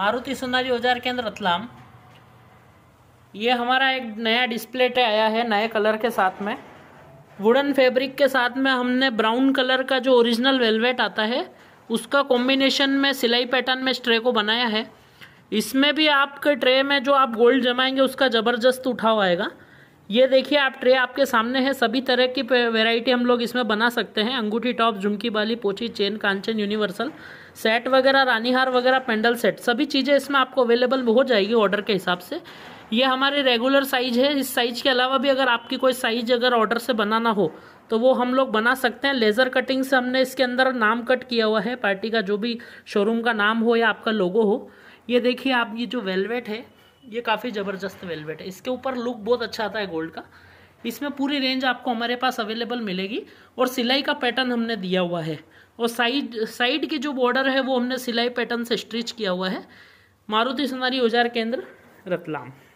मारुति सुनारी औजार केंद्र रतलाम ये हमारा एक नया डिस्प्ले टे आया है नए कलर के साथ में वुडन फैब्रिक के साथ में हमने ब्राउन कलर का जो ओरिजिनल वेलवेट आता है उसका कॉम्बिनेशन में सिलाई पैटर्न में ट्रे को बनाया है इसमें भी आपके ट्रे में जो आप गोल्ड जमाएंगे उसका ज़बरदस्त उठाव आएगा ये देखिए आप ट्रे आपके सामने है सभी तरह की वेराइटी हम लोग इसमें बना सकते हैं अंगूठी टॉप झुमकी बाली पोछी चेन कांचन यूनिवर्सल सेट वगैरह रानीहार वगैरह पेंडल सेट सभी चीज़ें इसमें आपको अवेलेबल हो जाएगी ऑर्डर के हिसाब से ये हमारे रेगुलर साइज है इस साइज के अलावा भी अगर आपकी कोई साइज अगर ऑर्डर से बनाना हो तो वो हम लोग बना सकते हैं लेज़र कटिंग से हमने इसके अंदर नाम कट किया हुआ है पार्टी का जो भी शोरूम का नाम हो या आपका लोगो हो ये देखिए आप ये जो वेलवेट है ये काफ़ी ज़बरदस्त वेलवेट है इसके ऊपर लुक बहुत अच्छा आता है गोल्ड का इसमें पूरी रेंज आपको हमारे पास अवेलेबल मिलेगी और सिलाई का पैटर्न हमने दिया हुआ है और साइड साइड की जो बॉर्डर है वो हमने सिलाई पैटर्न से स्ट्रिच किया हुआ है मारुति सोनारी औजार केंद्र रतलाम